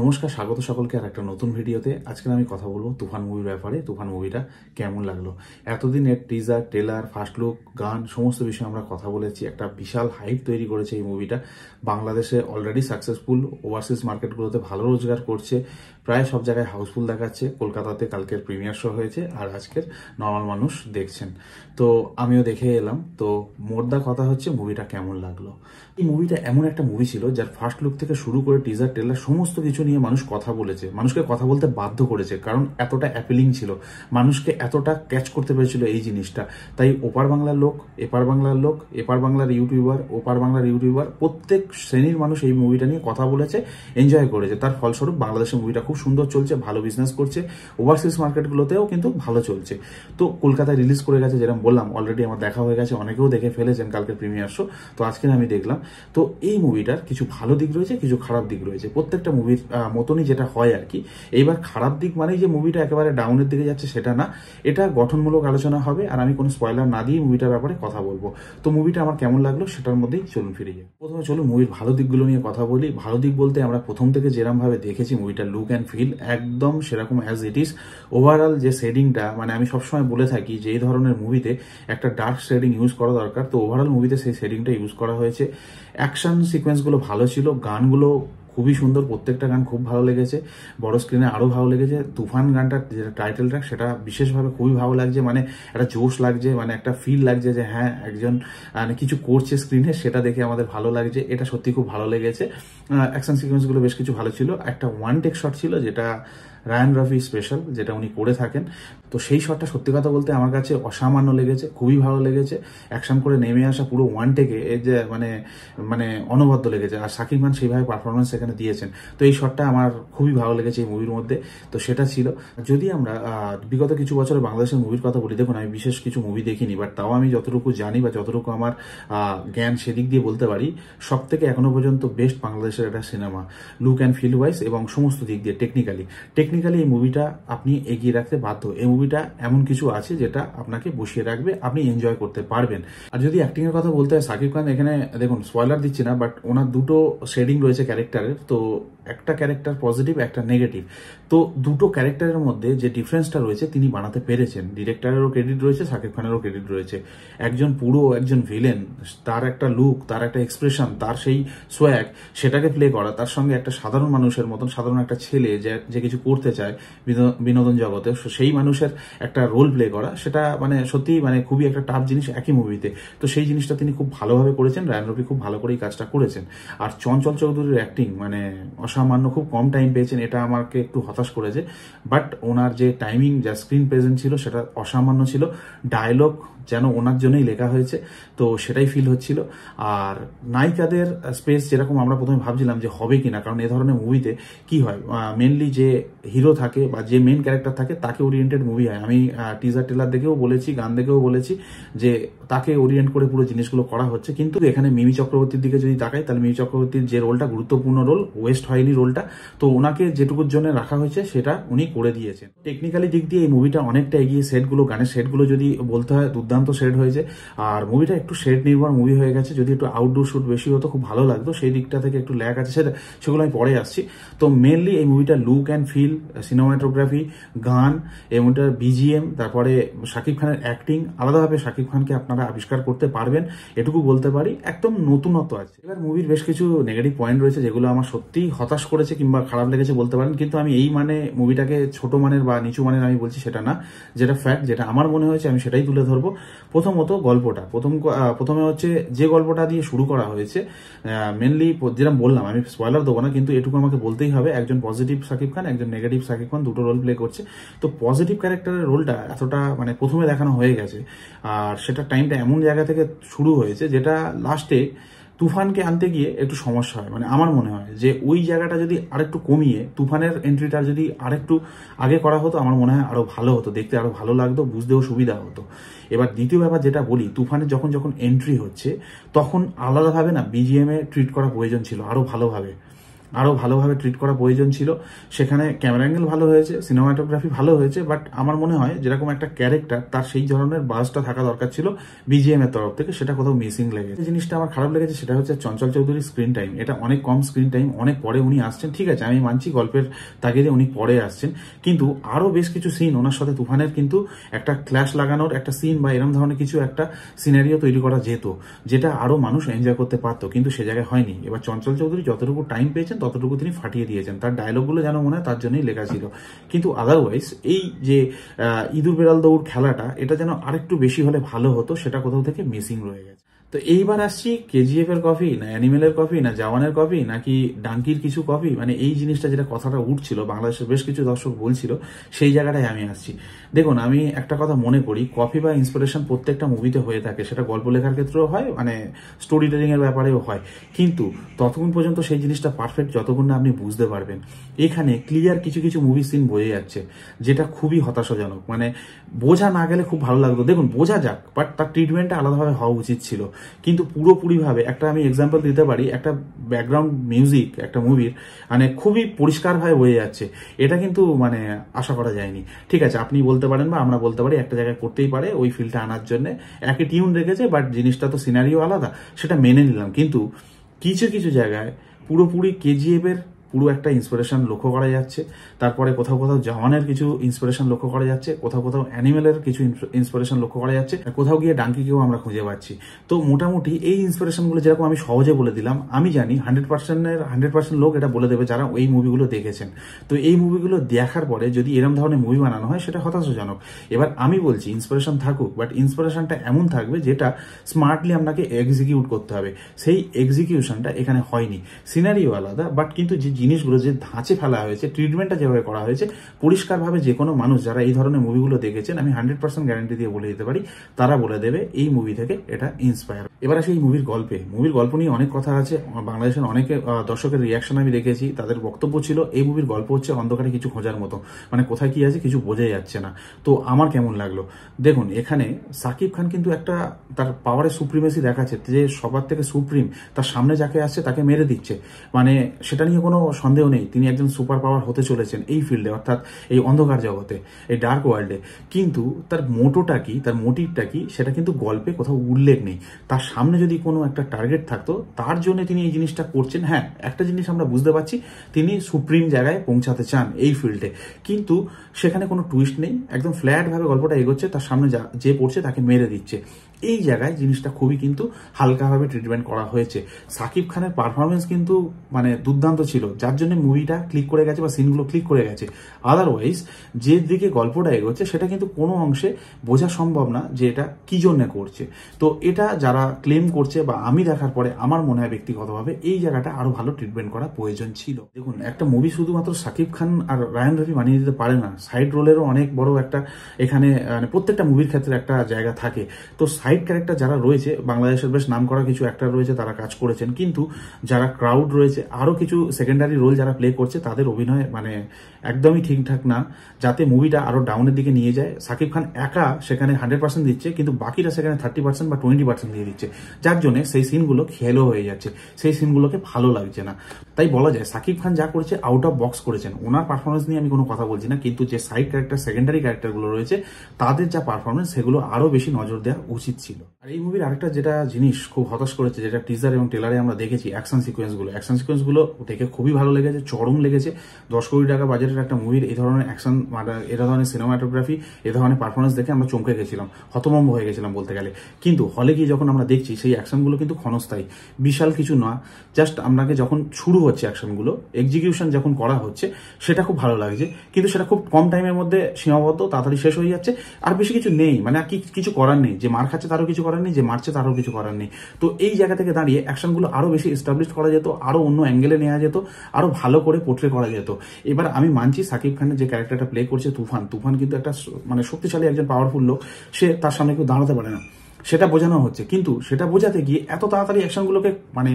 নমস্কার স্বাগত সকলকে আর একটা নতুন ভিডিওতে আজকে আমি কথা বলবো তুফান মুভির ব্যাপারে তুফান মুভিটা কেমন লাগলো এতদিন এর টিজার ট্রেলার ফার্স্ট লুক গান সমস্ত বিষয়ে আমরা কথা বলেছি একটা বিশাল হাইপ তৈরি করেছে এই মুভিটা বাংলাদেশে অলরেডি সাকসেসফুল ওভারসিজ মার্কেটগুলোতে ভালো রোজগার করছে প্রায় সব জায়গায় হাউসফুল দেখাচ্ছে কলকাতাতে কালকের প্রিমিয়ার শো হয়েছে আর আজকের নর্মাল মানুষ দেখছেন তো আমিও দেখে এলাম তো মোর্দা কথা হচ্ছে মুভিটা কেমন লাগলো এই মুভিটা এমন একটা মুভি ছিল যার ফার্স্ট লুক থেকে শুরু করে টিজার ট্রেলার সমস্ত কিছু নিয়ে মানুষ কথা বলেছে মানুষকে কথা বলতে বাধ্য করেছে কারণ এতটা অ্যাপিলিং ছিল মানুষকে এতটা ক্যাচ করতে পেরেছিল এই জিনিসটা তাই ওপার বাংলার লোক এপার বাংলার লোক এপার বাংলার ইউটিউবার ওপার বাংলার ইউটিউবার প্রত্যেক শ্রেণীর মানুষ এই মুভিটা নিয়ে কথা বলেছে এনজয় করেছে তার ফলস্বরূপ বাংলাদেশের মুভিটা খুব সুন্দর চলছে ভালো বিজনেস করছে ওভারসিজ মার্কেটগুলোতেও কিন্তু ভালো চলছে তো কলকাতায় রিলিজ করে গেছে যেরকম বললাম অলরেডি আমার দেখা হয়ে গেছে অনেকেও দেখে ফেলেছেন কালকে প্রিমিয়ার শো তো আজকে আমি দেখলাম তো এই মুভিটার কিছু ভালো দিক রয়েছে কিছু খারাপ দিক রয়েছে প্রত্যেকটা মুভির মতনই যেটা হয় আর কি এইবার খারাপ দিক মানেই যে মুভিটা একেবারে ডাউনের দিকে যাচ্ছে সেটা না এটা গঠনমূলক আলোচনা হবে আর আমি কোনো স্পয়লার না দিয়ে মুভিটার ব্যাপারে কথা বলবো তো মুভিটা আমার কেমন লাগলো সেটার মধ্যেই চলুন ফিরে যাই প্রথমে চলুন মুভির ভালো দিকগুলো নিয়ে কথা বলি ভালো দিক বলতে আমরা প্রথম থেকে যেরমভাবে দেখেছি মুভিটার লুক অ্যান্ড ফিল একদম সেরকম অ্যাজ ইট ইজ ওভারঅল যে শেডিংটা মানে আমি সবসময় বলে থাকি যে এই ধরনের মুভিতে একটা ডার্ক শেডিং ইউজ করা দরকার তো ওভারঅল মুভিতে সেই শেডিংটা ইউজ করা হয়েছে অ্যাকশন সিকোয়েন্সগুলো ভালো ছিল গানগুলো খুবই সুন্দর প্রত্যেকটা গান খুব ভালো লেগেছে বড় স্ক্রিনে আরও ভালো লেগেছে তুফান গানটা যেটা টাইটেল ট্র্যাক সেটা বিশেষভাবে খুবই ভালো লাগছে মানে একটা জোশ লাগছে মানে একটা ফিল লাগছে যে হ্যাঁ একজন মানে কিছু করছে স্ক্রিনে সেটা দেখে আমাদের ভালো লাগছে এটা সত্যি খুব ভালো লেগেছে অ্যাকশন সিকোয়েন্সগুলো বেশ কিছু ভালো ছিল একটা ওয়ান টেক শট ছিল যেটা রায়ান রাফি স্পেশাল যেটা উনি করে থাকেন তো সেই শটটা সত্যি কথা বলতে আমার কাছে অসামান্য লেগেছে খুবই ভালো লেগেছে অ্যাকশন করে নেমে আসা পুরো ওয়ান টেকে এই যে মানে মানে অনবদ্য লেগেছে আর সাকিব খান সেইভাবে পারফরমেন্স এখানে দিয়েছেন তো এই শটটা আমার খুবই ভালো লেগেছে এই মুভির মধ্যে তো সেটা ছিল যদি আমরা বিগত কিছু বছরে বাংলাদেশের মুভির কথা বলি দেখুন আমি বিশেষ কিছু মুভি দেখিনি বাট তাও আমি যতটুকু জানি বা যতটুকু আমার জ্ঞান সেদিক দিয়ে বলতে পারি সব থেকে এখনো পর্যন্ত বেস্ট বাংলাদেশের একটা cinema look and feel wise এবং সমস্ত দিক দিয়ে টেকনিক্যালি টেকনিক্যালি এই মুভিটা আপনি এগিয়ে রাখতে বাধ্য এই মুভিটা এমন কিছু আছে যেটা আপনাকে বসিয়ে রাখবে আপনি এনজয় করতে পারবেন আর যদি অ্যাক্টিংয়ের কথা বলতে হয় সাকিব খান এখানে দেখুন স্পয়লার দিচ্ছি না বাট ওনার দুটো শেডিং রয়েছে ক্যারেক্টারের তো একটা ক্যারেক্টার পজিটিভ একটা নেগেটিভ তো দুটো ক্যারেক্টারের মধ্যে যে ডিফারেন্সটা রয়েছে তিনি বানাতে পেরেছেন ডিরেক্টরেরও ক্রেডিট রয়েছে সাকিব খানেরও ক্রেডিট রয়েছে একজন পুরো একজন ভিলেন তার একটা লুক তার একটা এক্সপ্রেশন তার সেই সোয়াগ সেটাকে প্লে করা তার সঙ্গে একটা সাধারণ মানুষের মতন সাধারণ একটা ছেলে যে কিছু করছে করতে চায় বিনোদন জগতে সেই মানুষের একটা রোল প্লে করা সেটা মানে সত্যিই মানে খুবই একটা টাফ জিনিস একই মুভিতে তো সেই জিনিসটা তিনি খুব ভালোভাবে করেছেন রায়ন রবি খুব ভালো করেই কাজটা করেছেন আর চঞ্চল চৌধুরীর অ্যাক্টিং মানে অসামান্য খুব কম টাইম পেয়েছেন এটা আমাকে একটু হতাশ করেছে বাট ওনার যে টাইমিং যা স্ক্রিন প্রেজেন্ট ছিল সেটা অসামান্য ছিল ডায়লগ যেন ওনার জন্যই লেখা হয়েছে তো সেটাই ফিল হচ্ছিল আর নায়িকাদের স্পেস যেরকম আমরা প্রথমে ভাবছিলাম যে হবে কি না কারণ এ ধরনের মুভিতে কি হয় মেনলি যে হিরো থাকে বা যে মেন ক্যারেক্টার থাকে তাকে ওরিয়েন্টেড মুভি হয় আমি টিজার টেলার দেখেও বলেছি গান দেখেও বলেছি যে তাকে ওরিয়েন্ট করে পুরো জিনিসগুলো করা হচ্ছে কিন্তু এখানে মিমি চক্রবর্তীর দিকে যদি তাকাই তাহলে মিমি চক্রবর্তীর যে রোলটা গুরুত্বপূর্ণ রোল ওয়েস্ট হয়নি রোলটা তো ওনাকে যেটুকুর জন্য রাখা হয়েছে সেটা উনি করে দিয়েছেন টেকনিক্যালি দিক দিয়ে এই মুভিটা অনেকটা এগিয়ে সেটগুলো গানের সেটগুলো যদি বলতে হয় দুর্দান্ত শেড হয়েছে আর মুভিটা একটু শেড নির্ভর মুভি হয়ে গেছে যদি একটু আউটডোর শ্যুট বেশি হতো খুব ভালো লাগতো সেই দিকটা থেকে একটু ল্যাক আছে সেটা সেগুলো আমি পরে আসছি তো মেনলি এই মুভিটা লুক অ্যান্ড ফিল সিনেমাটোগ্রাফি গান এই মুভিটার বিজিএম তারপরে শাকিব খানের অ্যাক্টিং আলাদাভাবে শাকিব খানকে আপনারা আবিষ্কার করতে পারবেন এটুকু বলতে পারি একদম নতুনত্ব আছে এবার মুভির বেশ কিছু নেগেটিভ পয়েন্ট রয়েছে যেগুলো আমার সত্যিই হতাশ করেছে কিংবা খারাপ লেগেছে বলতে পারেন কিন্তু আমি এই মানে মুভিটাকে ছোট মানের বা নিচু মানের আমি বলছি সেটা না যেটা ফ্যাক্ট যেটা আমার মনে হয়েছে আমি সেটাই তুলে ধরবো প্রথমত গল্পটা প্রথম প্রথমে হচ্ছে যে গল্পটা দিয়ে শুরু করা হয়েছে মেনলি যেরকম বললাম আমি স্পয়লার দেবো না কিন্তু এটুকু আমাকে বলতেই হবে একজন পজিটিভ সাকিব খান একজন নেগেটিভ সাকিব খান দুটো রোল প্লে করছে তো পজিটিভ ক্যারেক্টারের রোলটা এতটা মানে প্রথমে দেখানো হয়ে গেছে আর সেটা টাইমটা এমন জায়গা থেকে শুরু হয়েছে যেটা লাস্টে তুফানকে আনতে গিয়ে একটু সমস্যা হয় মানে আমার মনে হয় যে ওই জায়গাটা যদি আরেকটু কমিয়ে তুফানের এন্ট্রিটা যদি আরেকটু আগে করা হতো আমার মনে হয় আরও ভালো হতো দেখতে আরও ভালো লাগতো বুঝতেও সুবিধা হতো এবার দ্বিতীয় ব্যাপার যেটা বলি তুফানের যখন যখন এন্ট্রি হচ্ছে তখন আলাদাভাবে না বিজিএমে ট্রিট করা প্রয়োজন ছিল আরও ভালোভাবে আরও ভালোভাবে ট্রিট করা প্রয়োজন ছিল সেখানে ক্যামেরা অ্যাঙ্গেল ভালো হয়েছে সিনেমাটোগ্রাফি ভালো হয়েছে বাট আমার মনে হয় যেরকম একটা ক্যারেক্টার তার সেই ধরনের বাসটা থাকা দরকার ছিল বিজিএম এর তরফ থেকে সেটা কোথাও মিসিং লেগেছে জিনিসটা আমার খারাপ লেগেছে সেটা হচ্ছে চঞ্চল চৌধুরীর স্ক্রিন টাইম এটা অনেক কম স্ক্রিন টাইম অনেক পরে উনি আসছেন ঠিক আছে আমি মানছি গল্পের তাগিদে উনি পরে আসছেন কিন্তু আরও বেশ কিছু সিন ওনার সাথে তুফানের কিন্তু একটা ক্ল্যাশ লাগানোর একটা সিন বা এরম ধরনের কিছু একটা সিনারিও তৈরি করা যেত যেটা আরও মানুষ এনজয় করতে পারতো কিন্তু সে জায়গায় হয়নি এবার চঞ্চল চৌধুরী যতটুকু টাইম পেয়েছেন ততটুকু তিনি ফাটিয়ে দিয়েছেন তার ডায়লগগুলো যেন মনে হয় তার জন্যই লেখা ছিল কিন্তু আদারওয়াইজ এই যে ইঁদুর বেড়াল দৌড় খেলাটা এটা যেন আরেকটু বেশি হলে ভালো হতো সেটা কোথাও থেকে মিসিং রয়ে গেছে তো এইবার আসছি কেজিএফ এর কফি না অ্যানিমেলের কফি না জাওয়ানের কফি নাকি ডাঙ্কির কিছু কফি মানে এই জিনিসটা যেটা কথাটা উঠছিল বাংলাদেশের বেশ কিছু দর্শক বলছিল সেই জায়গাটায় আমি আসছি দেখুন আমি একটা কথা মনে করি কফি বা ইন্সপিরেশন প্রত্যেকটা মুভিতে হয়ে থাকে সেটা গল্প লেখার ক্ষেত্রেও হয় মানে স্টোরি এর ব্যাপারেও হয় কিন্তু ততক্ষণ পর্যন্ত সেই জিনিসটা পারফেক্ট যতক্ষণ না আপনি বুঝতে পারবেন এখানে ক্লিয়ার কিছু কিছু মুভি সিন বয়ে যাচ্ছে যেটা খুবই হতাশাজনক মানে বোঝা না গেলে খুব ভালো লাগতো দেখুন বোঝা যাক বাট তার ট্রিটমেন্টটা আলাদাভাবে হওয়া উচিত ছিল কিন্তু পুরোপুরিভাবে একটা আমি এক্সাম্পল দিতে পারি একটা ব্যাকগ্রাউন্ড মিউজিক একটা মুভির মানে খুবই পরিষ্কারভাবে বয়ে যাচ্ছে এটা কিন্তু মানে আশা করা যায়নি ঠিক আছে আপনি বলতে পারেন বা আমরা বলতে পারি একটা জায়গায় করতেই পারে ওই ফিলটা আনার জন্য একই টিউন রেখেছে বাট জিনিসটা তো সিনারিও আলাদা সেটা মেনে নিলাম কিন্তু কিছু কিছু জায়গায় পুরোপুরি কেজিএফের পুরো একটা ইন্সপিরেশন লক্ষ্য করা যাচ্ছে তারপরে কোথাও কোথাও জওয়ানের কিছু ইন্সপিরেশন লক্ষ্য করা যাচ্ছে কোথাও কোথাও অ্যানিমেলের কিছু ইন্সপিরেশন লক্ষ্য করা যাচ্ছে কোথাও গিয়ে ডাঙ্কিকেও আমরা খুঁজে পাচ্ছি তো মোটামুটি এই ইন্সপিরেশনগুলো যেরকম আমি সহজে বলে দিলাম আমি জানি হান্ড্রেড পার্সেন্টের হান্ড্রেড পার্সেন্ট লোক এটা বলে দেবে যারা এই মুভিগুলো দেখেছেন তো এই মুভিগুলো দেখার পরে যদি এরম ধরনের মুভি বানানো হয় সেটা হতাশাজনক এবার আমি বলছি ইন্সপিরেশন থাকুক বাট ইন্সপিরেশনটা এমন থাকবে যেটা স্মার্টলি আপনাকে এক্সিকিউট করতে হবে সেই এক্সিকিউশনটা এখানে হয়নি সিনারিও আলাদা বাট কিন্তু যে জিনিসগুলো যে ধাঁচে ফেলা হয়েছে ট্রিটমেন্টটা যেভাবে করা হয়েছে পরিষ্কারভাবে যে কোনো মানুষ যারা এই ধরনের মুভিগুলো দেখেছেন আমি হান্ড্রেড পার্সেন্ট গ্যারান্টি দিয়ে বলে দিতে পারি তারা বলে দেবে এই মুভি থেকে এটা ইন্সপায়ার এবার আসি এই মুভির গল্পে মুভির গল্প নিয়ে অনেক কথা আছে বাংলাদেশের অনেকে দর্শকের রিয়াকশন আমি দেখেছি তাদের বক্তব্য ছিল এই মুভির গল্প হচ্ছে অন্ধকারে কিছু খোঁজার মতো মানে কোথায় কি আছে কিছু বোঝা যাচ্ছে না তো আমার কেমন লাগলো দেখুন এখানে সাকিব খান কিন্তু একটা তার পাওয়ারে সুপ্রিমেসি দেখাচ্ছে যে সবার থেকে সুপ্রিম তার সামনে যাকে আসছে তাকে মেরে দিচ্ছে মানে সেটা নিয়ে কোনো সন্দেহ নেই তিনি একজন সুপার পাওয়ার হতে চলেছেন এই ফিল্ডে অর্থাৎ এই অন্ধকার জগতে এই ডার্ক ওয়ার্ল্ডে কিন্তু তার মোটোটা কি তার মোটিভটা কি সেটা কিন্তু গল্পে কোথাও উল্লেখ নেই তার সামনে যদি কোনো একটা টার্গেট থাকতো তার জন্য তিনি এই জিনিসটা করছেন হ্যাঁ একটা জিনিস আমরা বুঝতে পারছি তিনি সুপ্রিম জায়গায় পৌঁছাতে চান এই ফিল্ডে কিন্তু সেখানে কোনো টুইস্ট নেই একদম ফ্ল্যাটভাবে গল্পটা এগোচ্ছে তার সামনে যা যে পড়ছে তাকে মেরে দিচ্ছে এই জায়গায় জিনিসটা খুবই কিন্তু হালকাভাবে ট্রিটমেন্ট করা হয়েছে সাকিব খানের পারফরমেন্স কিন্তু মানে দুর্দান্ত ছিল যার জন্য মুভিটা ক্লিক করে গেছে বা সিনগুলো ক্লিক করে গেছে আদারওয়াইজ যে দিকে গল্পটা এগোচ্ছে সেটা কিন্তু কোনো অংশে বোঝা সম্ভব না যে এটা কী জন্যে করছে তো এটা যারা ক্লেম করছে বা আমি দেখার পরে আমার মনে হয় ব্যক্তিগতভাবে এই জায়গাটা আরও ভালো ট্রিটমেন্ট করা প্রয়োজন ছিল দেখুন একটা মুভি শুধুমাত্র সাকিব খান আর রায়ন রফি বানিয়ে দিতে পারে না সাইড রোলেরও অনেক বড় একটা এখানে মানে প্রত্যেকটা মুভির ক্ষেত্রে একটা জায়গা থাকে তো সাইড সাইড ক্যারেক্টার যারা রয়েছে বাংলাদেশের বেশ নাম করা কিছু অ্যাক্টার রয়েছে তারা কাজ করেছেন কিন্তু যারা ক্রাউড রয়েছে আরও কিছু সেকেন্ডারি রোল যারা প্লে করছে তাদের অভিনয় মানে একদমই ঠিকঠাক না যাতে মুভিটা আরও ডাউনের দিকে নিয়ে যায় সাকিব খান একা সেখানে হান্ড্রেড পার্সেন্ট দিচ্ছে কিন্তু বাকিরা সেখানে থার্টি পার্সেন্ট বা টোয়েন্টি পার্সেন্ট দিয়ে দিচ্ছে যার জন্য সেই সিনগুলো খেলো হয়ে যাচ্ছে সেই সিনগুলোকে ভালো লাগছে না তাই বলা যায় সাকিব খান যা করেছে আউট অফ বক্স করেছেন ওনার পারফরমেন্স নিয়ে আমি কোনো কথা বলছি না কিন্তু যে সাইড ক্যারেক্টার সেকেন্ডারি ক্যারেক্টারগুলো রয়েছে তাদের যা পারফরমেন্স সেগুলো আরও বেশি নজর দেওয়া উচিত ছিল আর এই মুভির আরেকটা যেটা জিনিস খুব হতাশ করেছে যেটা টিজার এবং টেলারে আমরা দেখেছি অ্যাকশন সিকোয়েন্সগুলো অ্যাকশন সিকোয়েন্সগুলো দেখে খুবই ভালো লেগেছে চরম লেগেছে দশ কোটি টাকা বাজেটের একটা মুভির এই ধরনের অ্যাকশন মানে এ ধরনের সিনেমাটোগ্রাফি এ ধরনের পারফরমেন্স দেখে আমরা চমকে গেছিলাম হতমম্ব হয়ে গেছিলাম বলতে গেলে কিন্তু হলে গিয়ে যখন আমরা দেখছি সেই অ্যাকশনগুলো কিন্তু ক্ষণস্থায়ী বিশাল কিছু না জাস্ট আপনাকে যখন শুরু হচ্ছে অ্যাকশনগুলো এক্সিকিউশন যখন করা হচ্ছে সেটা খুব ভালো লাগছে কিন্তু সেটা খুব কম টাইমের মধ্যে সীমাবদ্ধ তাড়াতাড়ি শেষ হয়ে যাচ্ছে আর বেশি কিছু নেই মানে আর কি কিছু করার নেই যে মার খাচ্ছে তারও কিছু করার নেই যে মারছে তারও কিছু করার নেই তো এই জায়গা থেকে দাঁড়িয়ে অ্যাকশনগুলো আরও বেশি এস্টাবলিশ করা যেত আরও অন্য অ্যাঙ্গেলে নেওয়া যেত আরও ভালো করে পোট্রে করা যেত এবার আমি মানছি সাকিব খানের যে ক্যারেক্টারটা প্লে করছে তুফান তুফান কিন্তু একটা মানে শক্তিশালী একজন পাওয়ারফুল লোক সে তার সামনে কেউ দাঁড়াতে পারে না সেটা বোঝানো হচ্ছে কিন্তু সেটা বোঝাতে গিয়ে এত তাড়াতাড়ি অ্যাকশনগুলোকে মানে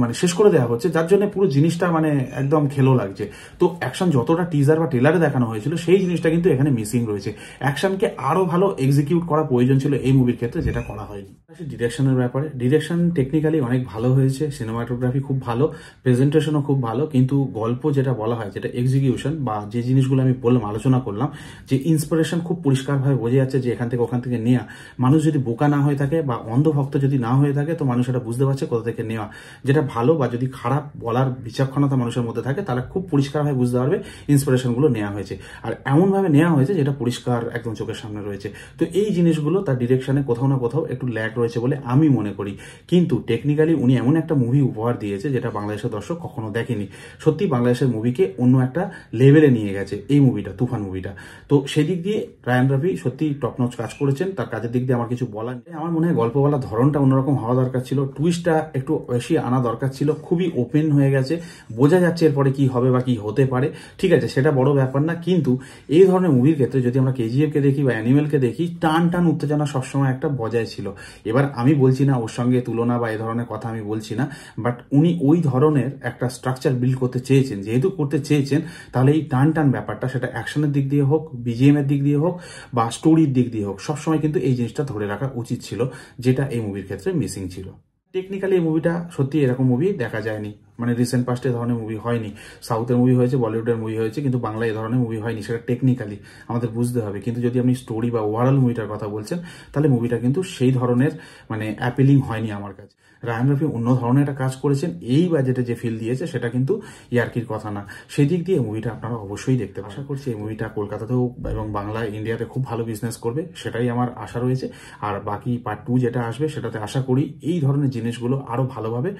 মানে শেষ করে দেওয়া হচ্ছে যার জন্য পুরো জিনিসটা মানে একদম খেলো লাগছে তো অ্যাকশন যতটা টিজার বা টেলারে দেখানো হয়েছিল সেই জিনিসটা কিন্তু এখানে মিসিং রয়েছে অ্যাকশনকে আরও ভালো এক্সিকিউট করা প্রয়োজন ছিল এই মুভির ক্ষেত্রে যেটা করা হয়নি ডিরেকশনের ব্যাপারে ডিরেকশন টেকনিক্যালি অনেক ভালো হয়েছে সিনেমাটোগ্রাফি খুব ভালো প্রেজেন্টেশনও খুব ভালো কিন্তু গল্প যেটা বলা হয় যেটা এক্সিকিউশন বা যে জিনিসগুলো আমি বললাম আলোচনা করলাম যে ইন্সপিরেশন খুব পরিষ্কারভাবে বোঝা যাচ্ছে যে এখান থেকে ওখান থেকে নেওয়া মানুষ যদি বোকা না হয়ে থাকে বা অন্ধভক্ত যদি না হয়ে থাকে তো মানুষ এটা বুঝতে পারছে কোথা থেকে নেওয়া যেটা ভালো বা যদি খারাপ বলার বিচক্ষণতা মানুষের মধ্যে থাকে তাহলে খুব পরিষ্কারভাবে বুঝতে পারবে ইন্সপিরেশনগুলো নেওয়া হয়েছে আর এমনভাবে নেওয়া হয়েছে যেটা পরিষ্কার একদম চোখের সামনে রয়েছে তো এই জিনিসগুলো তার ডিরেকশনে কোথাও না কোথাও একটু ল্যাক রয়েছে বলে আমি মনে করি কিন্তু টেকনিক্যালি উনি এমন একটা মুভি উপহার দিয়েছে যেটা বাংলাদেশের দর্শক কখনো দেখেনি সত্যি বাংলাদেশের মুভিকে অন্য একটা লেভেলে নিয়ে গেছে এই মুভিটা তুফান মুভিটা তো সেদিক দিয়ে রায়ন রাফি সত্যি টপনচ কাজ করেছেন তার কাজের দিক দিয়ে আমার কিছু বলার আমার মনে হয় গল্প বলার ধরনটা অন্যরকম হওয়া দরকার ছিল টুইস্টটা একটু বেশি আনা দরকার ছিল খুবই ওপেন হয়ে গেছে বোঝা যাচ্ছে এরপরে কি হবে বা কি হতে পারে ঠিক আছে সেটা বড় ব্যাপার না কিন্তু এই ধরনের মুভির ক্ষেত্রে যদি আমরা কেজিএফকে দেখি বা অ্যানিমেলকে দেখি টান টান উত্তেজনা সবসময় একটা বজায় ছিল এবার আমি বলছি না ওর সঙ্গে তুলনা বা এ ধরনের কথা আমি বলছি না বাট উনি ওই ধরনের একটা স্ট্রাকচার বিল্ড করতে চেয়েছেন যেহেতু করতে চেয়েছেন তাহলে এই টান টান ব্যাপারটা সেটা অ্যাকশনের দিক দিয়ে হোক বিজিএম এর দিক দিয়ে হোক বা স্টোরির দিক দিয়ে হোক সবসময় কিন্তু এই জিনিসটা ধরে রাখা উচিত উচিত ছিল যেটা এই মুভির ক্ষেত্রে মিসিং ছিল টেকনিক্যালি এই মুভিটা সত্যি এরকম মুভি দেখা যায়নি মানে রিসেন্ট পাস্টে এ ধরনের মুভি হয়নি সাউথের মুভি হয়েছে বলিউডের মুভি হয়েছে কিন্তু বাংলায় এ ধরনের মুভি হয়নি সেটা টেকনিক্যালি আমাদের বুঝতে হবে কিন্তু যদি আপনি স্টোরি বা ওভারঅল মুভিটার কথা বলছেন তাহলে মুভিটা কিন্তু সেই ধরনের মানে অ্যাপিলিং হয়নি আমার কাছে রায়ন রফি অন্য ধরনের একটা কাজ করেছেন এই বাজেটে যে ফিল দিয়েছে সেটা কিন্তু ইয়ার্কির কথা না সেদিক দিয়ে মুভিটা আপনারা অবশ্যই দেখতে আশা করছি এই মুভিটা কলকাতাতেও এবং বাংলা ইন্ডিয়াতে খুব ভালো বিজনেস করবে সেটাই আমার আশা রয়েছে আর বাকি পার্ট টু যেটা আসবে সেটাতে আশা করি এই ধরনের জিনিসগুলো আরও ভালোভাবে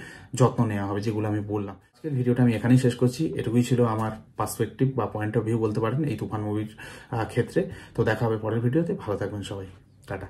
যত্ন নেওয়া হবে যেগুলো আমি বললাম আজকের ভিডিওটা আমি এখানেই শেষ করছি এটুকুই ছিল আমার পার্সপেকটিভ বা পয়েন্ট অফ ভিউ বলতে পারেন এই তুফান মুভির ক্ষেত্রে তো দেখা হবে পরের ভিডিওতে ভালো থাকবেন সবাই টাটা